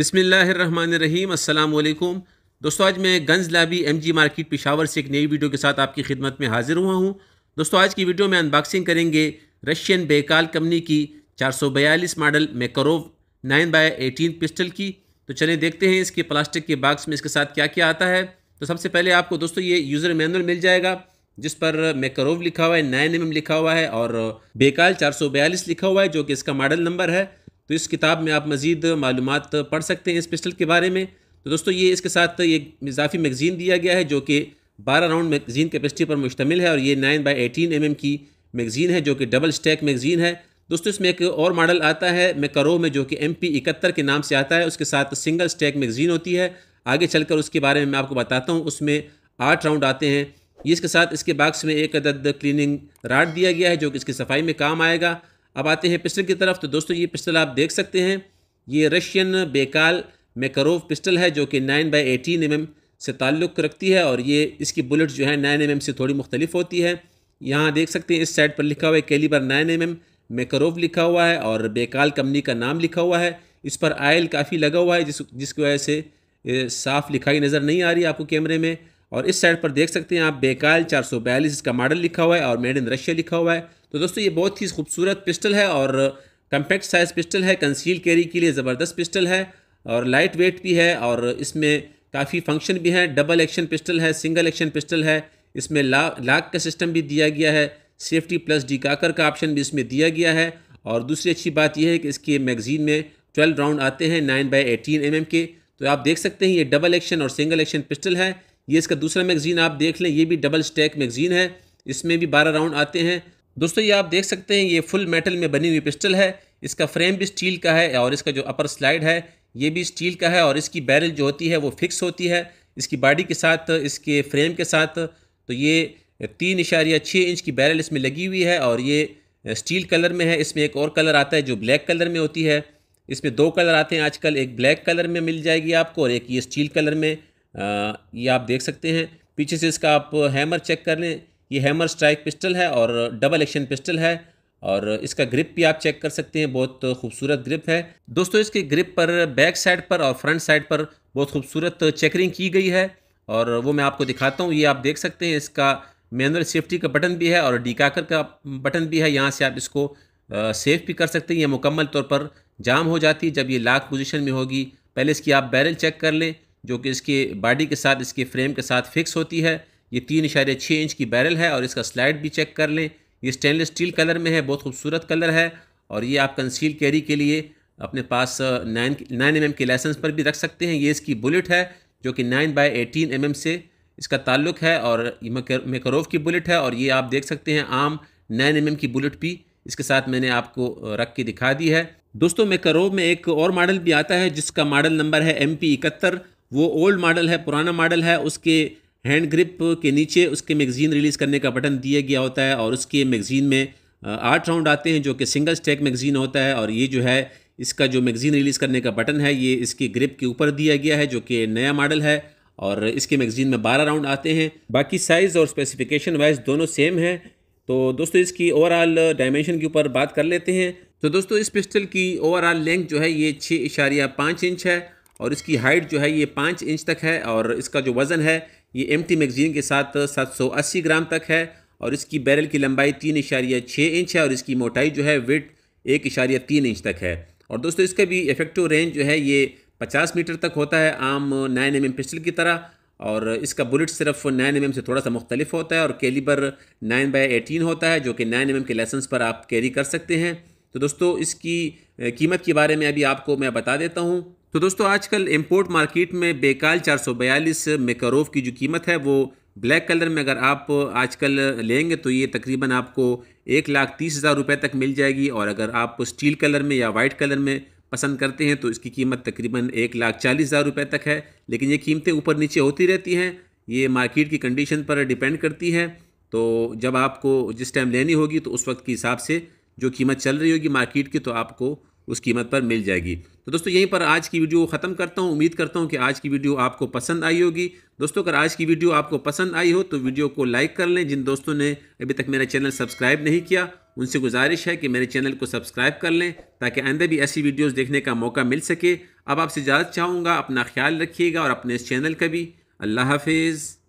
बिसमीम् अल्लाम दोस्तों आज मैं गंज लाबी एम जी मार्केट पिशावर से एक नई वीडियो के साथ आपकी खिदमत में हाजिर हुआ हूँ दोस्तों आज की वीडियो में अनबॉक्सिंग करेंगे रशियन बेकाल कंपनी की 442 मॉडल मेकरोव 9 बाय 18 पिस्टल की तो चलिए देखते हैं इसके प्लास्टिक के बाक्स में इसके साथ क्या क्या आता है तो सबसे पहले आपको दोस्तों ये यूज़र मैनुअल मिल जाएगा जिस पर मेकरोव लिखा हुआ है नाइन एम लिखा हुआ है और बेकाल 442 लिखा हुआ है जो कि इसका मॉडल नंबर है तो इस किताब में आप मज़ीद मालूम पढ़ सकते हैं इस पिस्टल के बारे में तो दोस्तों ये इसके साथ ये इजाफी मैगज़ीन दिया गया है जो कि बारह राउंड मैगज़ीन कैपेसिटी पर मुश्तमिल है और ये नाइन बाई एटीन एम की मैगज़ीन है जो कि डबल स्टैक मैगज़ीन है दोस्तों इसमें एक और मॉडल आता है मैकरो में जो कि एम पी इकहत्तर के नाम से आता है उसके साथ सिंगल स्टैक मैगज़ीन होती है आगे कर उसके बारे में मैं आपको बताता हूँ उसमें आठ राउंड आते हैं इसके साथ इसके बाक्स में एक अदद क्लिनिंग राड दिया गया है जो कि इसकी सफाई में काम आएगा अब आते हैं पिस्टल की तरफ तो दोस्तों ये पिस्टल आप देख सकते हैं ये रशियन बेकाल मेकरोव पिस्टल है जो कि नाइन बाई एटीन एम से ताल्लुक़ रखती है और ये इसकी बुलेट जो है नाइन एम से थोड़ी मुख्तलिफ होती है यहाँ देख सकते हैं इस साइड पर लिखा हुआ है कैलीबर नाइन एम मेकरोव लिखा हुआ है और बेकाल कंपनी का नाम लिखा हुआ है इस पर आयल काफ़ी लगा हुआ है जिस जिसकी वजह से साफ़ लिखाई नज़र नहीं आ रही आपको कैमरे में और इस साइड पर देख सकते हैं आप बेकाल चार सौ बयालीस इसका मॉडल लिखा हुआ है और मेड इन रशिया लिखा हुआ है तो दोस्तों ये बहुत ही खूबसूरत पिस्टल है और कम्पैक्ट साइज़ पिस्टल है कंसील कैरी के लिए ज़बरदस्त पिस्टल है और लाइट वेट भी है और इसमें काफ़ी फंक्शन भी हैं डबल एक्शन पिस्टल है सिंगल एक्शन पिस्टल है इसमें ला लाक का सिस्टम भी दिया गया है सेफ्टी प्लस काकर का ऑप्शन भी इसमें दिया गया है और दूसरी अच्छी बात यह है कि इसके मैगज़ीन में ट्वेल्व राउंड आते हैं नाइन बाई एटीन एम के तो आप देख सकते हैं ये डबल एक्शन और सिंगल एक्शन पिस्टल है ये इसका दूसरा मैगज़ीन आप देख लें ये भी डबल स्टैक मैगज़ीन है इसमें भी बारह राउंड आते हैं दोस्तों ये आप देख सकते हैं ये फुल मेटल में बनी हुई पिस्टल है इसका फ्रेम भी स्टील का है और इसका जो अपर स्लाइड है ये भी स्टील का है और इसकी बैरल जो होती है वो फिक्स होती है इसकी बॉडी के साथ इसके फ्रेम के साथ तो ये तीन इशारिया छः इंच की बैरल इसमें लगी हुई है और ये स्टील कलर में है इसमें एक और कलर आता है जो ब्लैक कलर में होती है इसमें दो कलर आते हैं आजकल एक ब्लैक कलर में मिल जाएगी आपको और एक ये स्टील कलर में आ, ये आप देख सकते हैं पीछे से इसका आप हैमर चेक कर लें ये हैमर स्ट्राइक पिस्टल है और डबल एक्शन पिस्टल है और इसका ग्रिप भी आप चेक कर सकते हैं बहुत खूबसूरत ग्रिप है दोस्तों इसके ग्रिप पर बैक साइड पर और फ्रंट साइड पर बहुत खूबसूरत चेकरिंग की गई है और वो मैं आपको दिखाता हूँ ये आप देख सकते हैं इसका मैनुअल सेफ्टी का बटन भी है और डिकाकर का बटन भी है यहाँ से आप इसको सेफ भी कर सकते हैं यह मुकम्मल तौर पर जाम हो जाती है जब ये लाख पोजिशन में होगी पहले इसकी आप बैरल चेक कर लें जो कि इसके बॉडी के साथ इसके फ्रेम के साथ फिक्स होती है ये तीन इशारे छः इंच की बैरल है और इसका स्लाइड भी चेक कर लें ये स्टेनलेस स्टील कलर में है बहुत खूबसूरत कलर है और ये आप कंसील कैरी के लिए अपने पास नाइन नाइन एम के लाइसेंस पर भी रख सकते हैं ये इसकी बुलेट है जो कि नाइन बाई एटीन एम से इसका ताल्लुक है और मेकरोव की बुलेट है और ये आप देख सकते हैं आम नाइन एम की बुलेट भी इसके साथ मैंने आपको रख के दिखा दी है दोस्तों मेकरोव में एक और मॉडल भी आता है जिसका मॉडल नंबर है एम पी इकहत्तर वो ओल्ड मॉडल है पुराना मॉडल है उसके हैंड ग्रिप के नीचे उसके मैगज़ीन रिलीज़ करने का बटन दिया गया होता है और उसके मैगज़ीन में आठ राउंड आते हैं जो कि सिंगल स्टैक मैगज़ीन होता है और ये जो है इसका जो मैगज़ीन रिलीज़ करने का बटन है ये इसके ग्रिप के ऊपर दिया गया है जो कि नया मॉडल है और इसके मैगज़ीन में बारह राउंड आते हैं बाकी साइज़ और स्पेसिफिकेशन वाइज दोनों सेम है तो दोस्तों इसकी ओवरऑल डायमेंशन के ऊपर बात कर लेते हैं तो दोस्तों इस पिस्टल की ओवरऑल लेंथ जो है ये छः इशारिया पाँच इंच है और इसकी हाइट जो है ये पाँच इंच तक है और इसका जो वज़न है ये एम टी मैगज़ीन के साथ 780 ग्राम तक है और इसकी बैरल की लंबाई तीन इशारिया छः इंच है और इसकी मोटाई जो है वेट एक इशारिया तीन इंच तक है और दोस्तों इसका भी इफेक्टिव रेंज जो है ये पचास मीटर तक होता है आम नाइन एम एम पिस्टल की तरह और इसका बुलेट सिर्फ नाइन एम एम से थोड़ा सा मुख्तलिफ होता है और कैलिबर नाइन बाई एटीन होता है जो कि नाइन एम एम के लाइसेंस पर आप कैरी कर सकते हैं तो दोस्तों इसकी कीमत के बारे में अभी आपको मैं बता देता हूँ तो दोस्तों आजकल इंपोर्ट मार्केट में बेकाल 442 मेकरोव की जो कीमत है वो ब्लैक कलर में अगर आप आजकल लेंगे तो ये तकरीबन आपको एक लाख तीस हज़ार रुपये तक मिल जाएगी और अगर आप स्टील कलर में या वाइट कलर में पसंद करते हैं तो इसकी कीमत तकरीबन एक लाख चालीस हज़ार रुपये तक है लेकिन ये कीमतें ऊपर नीचे होती रहती हैं ये मार्केट की कंडीशन पर डिपेंड करती है तो जब आपको जिस टाइम लेनी होगी तो उस वक्त के हिसाब से जो कीमत चल रही होगी मार्केट की तो आपको उस कीमत पर मिल जाएगी तो दोस्तों यहीं पर आज की वीडियो ख़त्म करता हूँ उम्मीद करता हूँ कि आज की वीडियो आपको पसंद आई होगी दोस्तों अगर आज की वीडियो आपको पसंद आई हो तो वीडियो को लाइक कर लें जिन दोस्तों ने अभी तक मेरा चैनल सब्सक्राइब नहीं किया उनसे गुजारिश है कि मेरे चैनल को सब्सक्राइब कर लें ताकि आंदे भी ऐसी वीडियोज़ देखने का मौका मिल सके अब आपसे इजाज़त चाहूँगा अपना ख्याल रखिएगा और अपने इस चैनल का भी अल्लाह हाफिज़